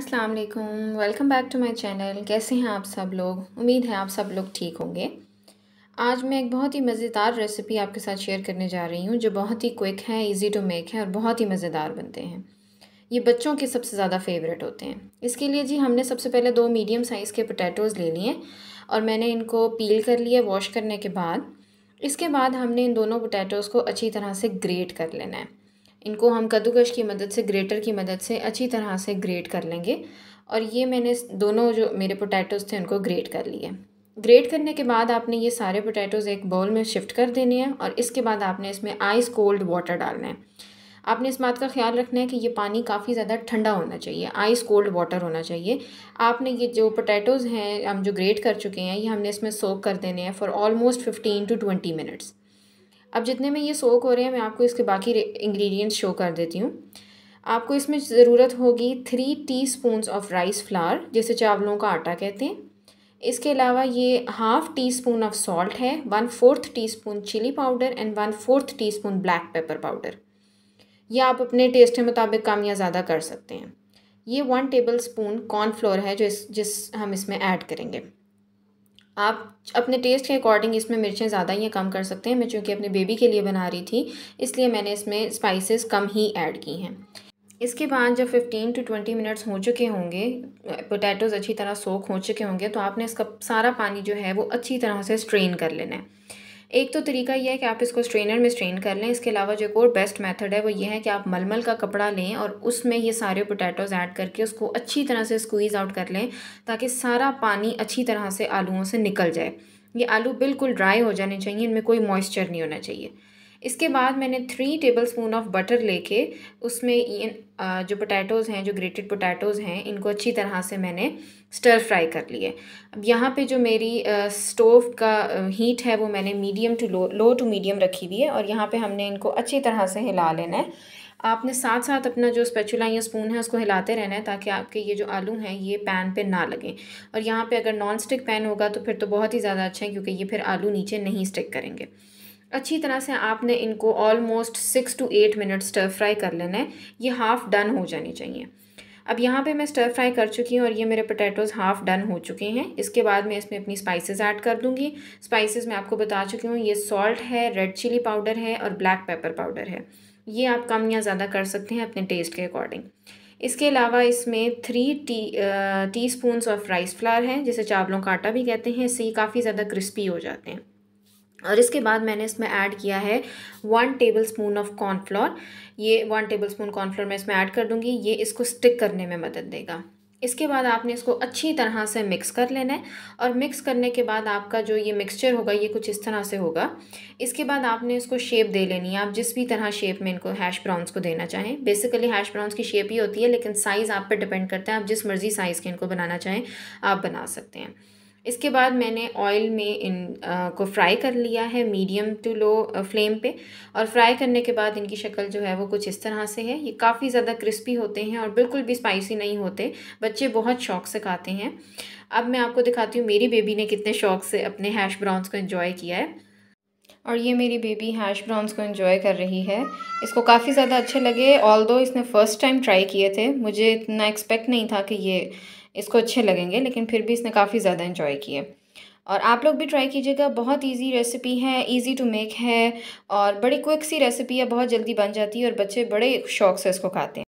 Aslam welcome back to my channel कैसे हैं आप सब लोग उम्मीद है आप सब लोग ठीक होंगे आज मैं एक बहुत ही मज़ेदार रेसिपी आपके साथ शेयर करने जा रही हूँ जो बहुत ही क्विक है इजी टू मेक है और बहुत ही मज़ेदार बनते हैं ये बच्चों के सबसे ज़्यादा फेवरेट होते हैं इसके लिए जी हमने सबसे पहले दो मीडियम साइज़ के पोटैटोज़ ले लिए और मैंने इनको पील कर लिया वॉश करने के बाद इसके बाद हमने इन दोनों पोटैटोज़ को अच्छी तरह से ग्रेट कर लेना है इनको हम कद्दूकश की मदद से ग्रेटर की मदद से अच्छी तरह से ग्रेट कर लेंगे और ये मैंने दोनों जो मेरे पोटैटोज़ थे उनको ग्रेट कर लिए ग्रेट करने के बाद आपने ये सारे पोटैटोज़ एक बाउल में शिफ्ट कर देने हैं और इसके बाद आपने इसमें आइस कोल्ड वाटर डालना है आपने इस बात का ख्याल रखना है कि ये पानी काफ़ी ज़्यादा ठंडा होना चाहिए आइस कोल्ड वाटर होना चाहिए आपने ये जो पोटैटोज़ हैं हम जो ग्रेट कर चुके हैं ये हमने इसमें सोक कर देने हैं for almost fifteen to twenty minutes अब जितने में ये सोक हो रहे हैं मैं आपको इसके बाकी इंग्रेडिएंट्स शो कर देती हूँ आपको इसमें ज़रूरत होगी three teaspoon of rice flour जिसे चावलों का आटा कहते हैं इसके अलावा ये half teaspoon of salt है one fourth teaspoon chilli powder and one fourth teaspoon black pepper powder यह आप अपने टेस्ट के मुताबिक कम या ज़्यादा कर सकते हैं ये वन टेबल स्पून कॉर्नफ्लोर है जो इस जिस हम इसमें ऐड करेंगे आप अपने टेस्ट के अकॉर्डिंग इसमें मिर्चें ज़्यादा या कम कर सकते हैं मैं चूँकि अपने बेबी के लिए बना रही थी इसलिए मैंने इसमें स्पाइसेस कम ही ऐड की हैं इसके बाद जब 15 टू 20 मिनट्स हो चुके होंगे पोटैटोज़ अच्छी तरह सोख हो चुके होंगे तो आपने इसका सारा पानी जो है वो अच्छी तरह से स्ट्रेन कर लेना है एक तो तरीका यह है कि आप इसको स्ट्रेनर में स्ट्रेन कर लें इसके अलावा जो एक और बेस्ट मेथड है वो ये है कि आप मलमल का कपड़ा लें और उसमें ये सारे पोटैटोज़ ऐड करके उसको अच्छी तरह से स्क्वीज़ आउट कर लें ताकि सारा पानी अच्छी तरह से आलूओं से निकल जाए ये आलू बिल्कुल ड्राई हो जाने चाहिए इनमें कोई मॉइस्चर नहीं होना चाहिए इसके बाद मैंने three tablespoon of butter लेके उसमें इन जो पोटैटोज़ हैं जो ग्रेटेड पोटैटोज़ हैं इनको अच्छी तरह से मैंने स्टर फ्राई कर लिए अब यहाँ पे जो मेरी स्टोव का हीट है वो मैंने medium to low low to medium रखी हुई है और यहाँ पे हमने इनको अच्छी तरह से हिला लेना है आपने साथ साथ अपना जो स्पेचुला या स्पून है उसको हिलाते रहना है ताकि आपके ये जो आलू हैं ये पैन पे ना लगें और यहाँ पे अगर नॉन स्टिक पैन होगा तो फिर तो बहुत ही ज़्यादा अच्छा है क्योंकि ये फिर आलू नीचे नहीं स्टिक करेंगे अच्छी तरह से आपने इनको almost six to eight minute stir fry कर लेना है ये हाफ़ डन हो जानी चाहिए अब यहाँ पे मैं स्टर फ्राई कर चुकी हूँ और ये मेरे पोटैटोज़ हाफ़ डन हो चुके हैं इसके बाद मैं इसमें अपनी स्पाइसेस ऐड कर दूँगी स्पाइसेस मैं आपको बता चुकी हूँ ये सॉल्ट है रेड चिली पाउडर है और ब्लैक पेपर पाउडर है ये आप कम या ज़्यादा कर सकते हैं अपने टेस्ट के अकॉर्डिंग इसके अलावा इसमें three tea teaspoon of rice flour हैं जिसे चावलों का आटा भी कहते हैं इससे ये काफ़ी ज़्यादा क्रिस्पी हो जाते हैं और इसके बाद मैंने इसमें ऐड किया है one tablespoon of cornflour ये वन टेबल स्पून कॉर्नफ्लोर मैं इसमें ऐड कर दूँगी ये इसको स्टिक करने में मदद देगा इसके बाद आपने इसको अच्छी तरह से मिक्स कर लेना है और मिक्स करने के बाद आपका जो ये मिक्सचर होगा ये कुछ इस तरह से होगा इसके बाद आपने इसको शेप दे लेनी है आप जिस भी तरह शेप में इनको हैश ब्राउन्स को देना चाहें बेसिकली हैश ब्राउन्स की शेप ही होती है लेकिन साइज़ आप पर डिपेंड करता है आप जिस मर्ज़ी साइज़ के इनको बनाना चाहें आप बना सकते हैं इसके बाद मैंने ऑयल में इन आ, को फ्राई कर लिया है मीडियम टू लो फ्लेम पे और फ्राई करने के बाद इनकी शक्ल जो है वो कुछ इस तरह से है ये काफ़ी ज़्यादा क्रिस्पी होते हैं और बिल्कुल भी स्पाइसी नहीं होते बच्चे बहुत शौक से खाते हैं अब मैं आपको दिखाती हूँ मेरी बेबी ने कितने शौक से अपने हैश ब्राउन्स को इन्जॉय किया है और ये मेरी बेबी हैश ब्राउन्स को इन्जॉय कर रही है इसको काफ़ी ज़्यादा अच्छे लगे ऑल दो इसने फ़र्स्ट टाइम ट्राई किए थे मुझे इतना एक्सपेक्ट नहीं था कि ये इसको अच्छे लगेंगे लेकिन फिर भी इसने काफ़ी ज़्यादा इन्जॉय किए और आप लोग भी ट्राई कीजिएगा बहुत इजी रेसिपी है इजी टू मेक है और बड़ी क्विक सी रेसिपी है बहुत जल्दी बन जाती है और बच्चे बड़े शौक से इसको खाते हैं